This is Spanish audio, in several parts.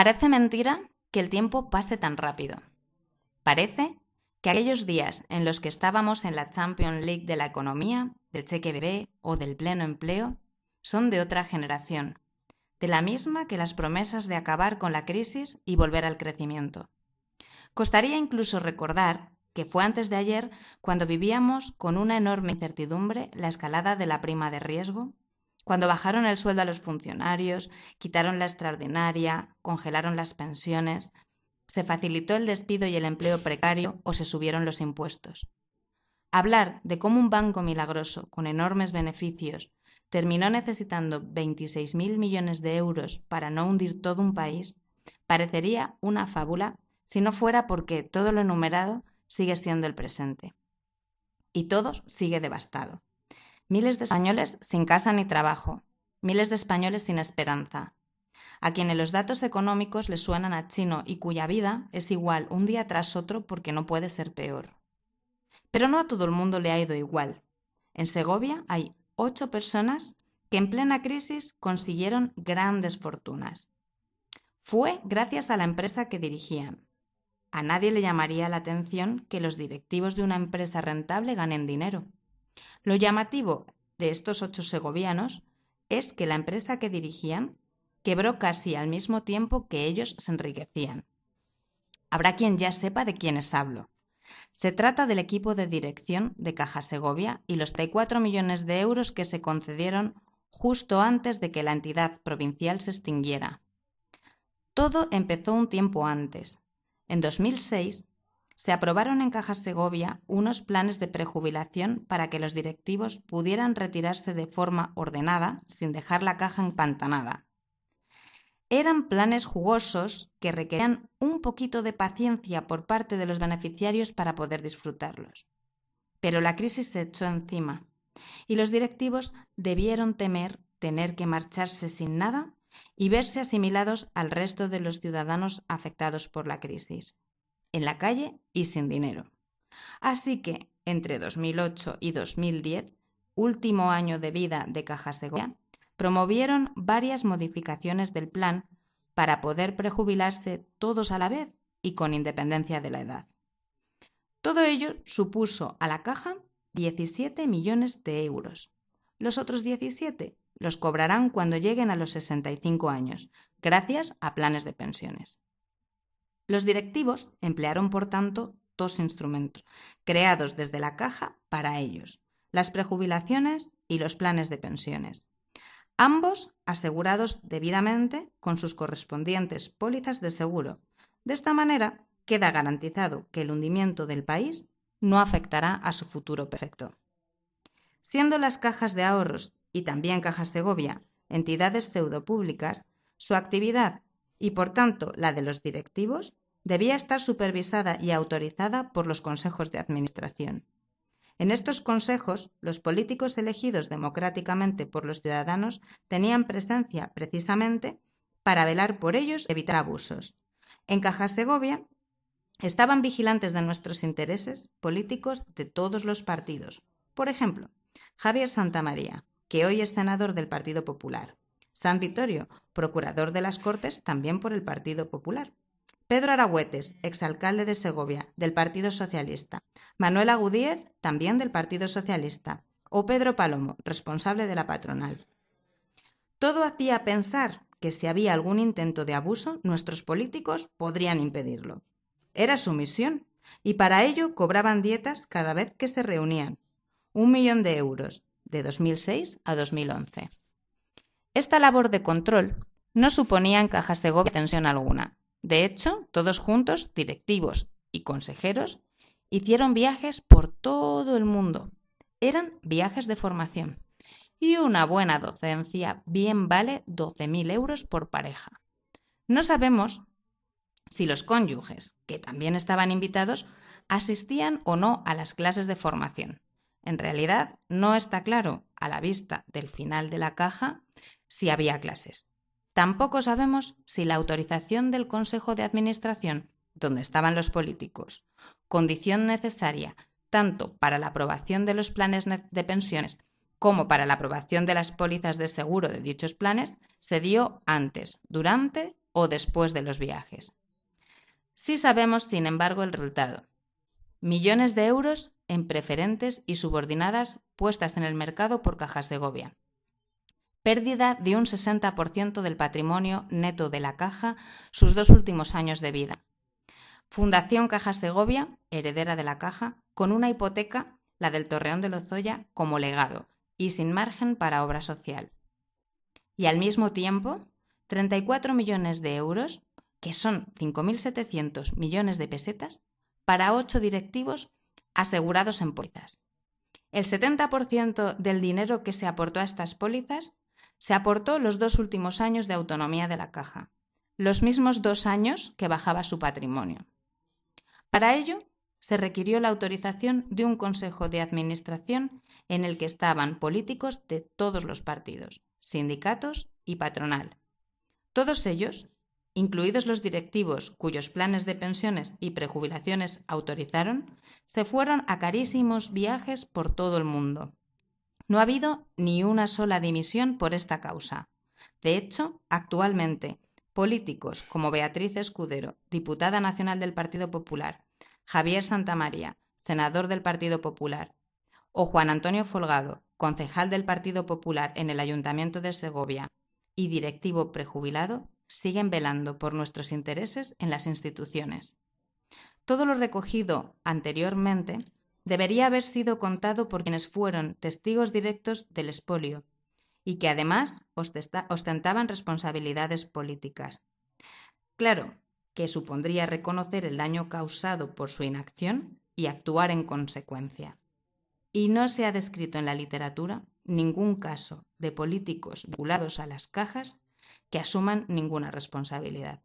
Parece mentira que el tiempo pase tan rápido. Parece que aquellos días en los que estábamos en la Champions League de la economía, del cheque bebé o del pleno empleo, son de otra generación, de la misma que las promesas de acabar con la crisis y volver al crecimiento. Costaría incluso recordar que fue antes de ayer cuando vivíamos con una enorme incertidumbre la escalada de la prima de riesgo, cuando bajaron el sueldo a los funcionarios, quitaron la extraordinaria, congelaron las pensiones, se facilitó el despido y el empleo precario o se subieron los impuestos. Hablar de cómo un banco milagroso, con enormes beneficios, terminó necesitando 26.000 millones de euros para no hundir todo un país, parecería una fábula si no fuera porque todo lo enumerado sigue siendo el presente. Y todo sigue devastado. Miles de españoles sin casa ni trabajo, miles de españoles sin esperanza, a quienes los datos económicos les suenan a chino y cuya vida es igual un día tras otro porque no puede ser peor. Pero no a todo el mundo le ha ido igual. En Segovia hay ocho personas que en plena crisis consiguieron grandes fortunas. Fue gracias a la empresa que dirigían. A nadie le llamaría la atención que los directivos de una empresa rentable ganen dinero. Lo llamativo de estos ocho segovianos es que la empresa que dirigían quebró casi al mismo tiempo que ellos se enriquecían. Habrá quien ya sepa de quiénes hablo. Se trata del equipo de dirección de Caja Segovia y los 34 millones de euros que se concedieron justo antes de que la entidad provincial se extinguiera. Todo empezó un tiempo antes. En 2006, se aprobaron en Caja Segovia unos planes de prejubilación para que los directivos pudieran retirarse de forma ordenada sin dejar la caja empantanada. Eran planes jugosos que requerían un poquito de paciencia por parte de los beneficiarios para poder disfrutarlos. Pero la crisis se echó encima y los directivos debieron temer tener que marcharse sin nada y verse asimilados al resto de los ciudadanos afectados por la crisis en la calle y sin dinero. Así que, entre 2008 y 2010, último año de vida de Caja Segovia, promovieron varias modificaciones del plan para poder prejubilarse todos a la vez y con independencia de la edad. Todo ello supuso a la caja 17 millones de euros. Los otros 17 los cobrarán cuando lleguen a los 65 años, gracias a planes de pensiones. Los directivos emplearon, por tanto, dos instrumentos, creados desde la caja para ellos, las prejubilaciones y los planes de pensiones, ambos asegurados debidamente con sus correspondientes pólizas de seguro. De esta manera, queda garantizado que el hundimiento del país no afectará a su futuro perfecto. Siendo las cajas de ahorros y también Cajas Segovia entidades pseudopúblicas, su actividad y por tanto la de los directivos debía estar supervisada y autorizada por los consejos de administración. En estos consejos, los políticos elegidos democráticamente por los ciudadanos tenían presencia precisamente para velar por ellos y evitar abusos. En Caja Segovia, estaban vigilantes de nuestros intereses políticos de todos los partidos. Por ejemplo, Javier Santamaría, que hoy es senador del Partido Popular. San Vittorio, procurador de las Cortes también por el Partido Popular. Pedro Aragüetes, exalcalde de Segovia, del Partido Socialista. Manuel Agudíez, también del Partido Socialista. O Pedro Palomo, responsable de la patronal. Todo hacía pensar que si había algún intento de abuso, nuestros políticos podrían impedirlo. Era su misión, y para ello cobraban dietas cada vez que se reunían. Un millón de euros, de 2006 a 2011. Esta labor de control no suponía en Caja Segovia tensión alguna, de hecho, todos juntos, directivos y consejeros, hicieron viajes por todo el mundo. Eran viajes de formación. Y una buena docencia bien vale 12.000 euros por pareja. No sabemos si los cónyuges, que también estaban invitados, asistían o no a las clases de formación. En realidad, no está claro, a la vista del final de la caja, si había clases. Tampoco sabemos si la autorización del Consejo de Administración, donde estaban los políticos, condición necesaria tanto para la aprobación de los planes de pensiones como para la aprobación de las pólizas de seguro de dichos planes, se dio antes, durante o después de los viajes. Sí sabemos, sin embargo, el resultado. Millones de euros en preferentes y subordinadas puestas en el mercado por de Segovia pérdida de un 60% del patrimonio neto de la caja sus dos últimos años de vida. Fundación Caja Segovia, heredera de la caja, con una hipoteca, la del Torreón de Lozoya, como legado y sin margen para obra social. Y al mismo tiempo, 34 millones de euros, que son 5.700 millones de pesetas, para ocho directivos asegurados en pólizas. El 70% del dinero que se aportó a estas pólizas se aportó los dos últimos años de autonomía de la caja, los mismos dos años que bajaba su patrimonio. Para ello, se requirió la autorización de un consejo de administración en el que estaban políticos de todos los partidos, sindicatos y patronal. Todos ellos, incluidos los directivos cuyos planes de pensiones y prejubilaciones autorizaron, se fueron a carísimos viajes por todo el mundo. No ha habido ni una sola dimisión por esta causa. De hecho, actualmente, políticos como Beatriz Escudero, diputada nacional del Partido Popular, Javier Santamaría, senador del Partido Popular, o Juan Antonio Folgado, concejal del Partido Popular en el Ayuntamiento de Segovia y directivo prejubilado, siguen velando por nuestros intereses en las instituciones. Todo lo recogido anteriormente debería haber sido contado por quienes fueron testigos directos del espolio y que además ostentaban responsabilidades políticas. Claro, que supondría reconocer el daño causado por su inacción y actuar en consecuencia. Y no se ha descrito en la literatura ningún caso de políticos vinculados a las cajas que asuman ninguna responsabilidad.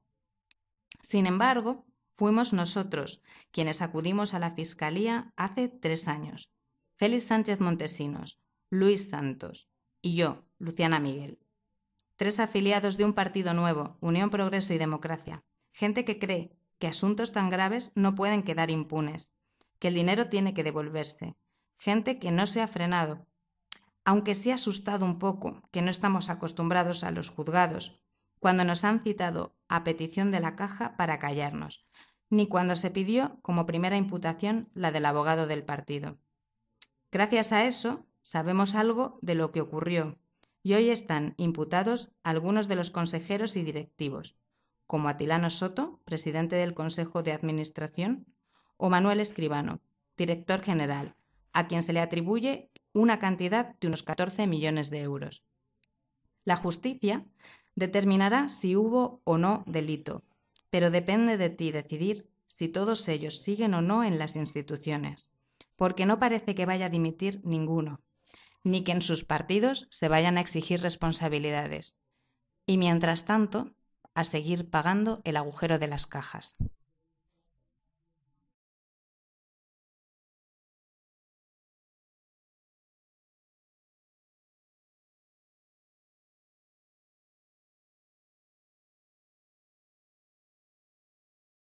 Sin embargo, Fuimos nosotros quienes acudimos a la Fiscalía hace tres años. Félix Sánchez Montesinos, Luis Santos y yo, Luciana Miguel. Tres afiliados de un partido nuevo, Unión Progreso y Democracia. Gente que cree que asuntos tan graves no pueden quedar impunes, que el dinero tiene que devolverse. Gente que no se ha frenado, aunque se ha asustado un poco, que no estamos acostumbrados a los juzgados, cuando nos han citado a petición de la caja para callarnos, ni cuando se pidió como primera imputación la del abogado del partido. Gracias a eso, sabemos algo de lo que ocurrió y hoy están imputados algunos de los consejeros y directivos, como Atilano Soto, presidente del Consejo de Administración, o Manuel Escribano, director general, a quien se le atribuye una cantidad de unos 14 millones de euros. La justicia determinará si hubo o no delito, pero depende de ti decidir si todos ellos siguen o no en las instituciones, porque no parece que vaya a dimitir ninguno, ni que en sus partidos se vayan a exigir responsabilidades. Y mientras tanto, a seguir pagando el agujero de las cajas.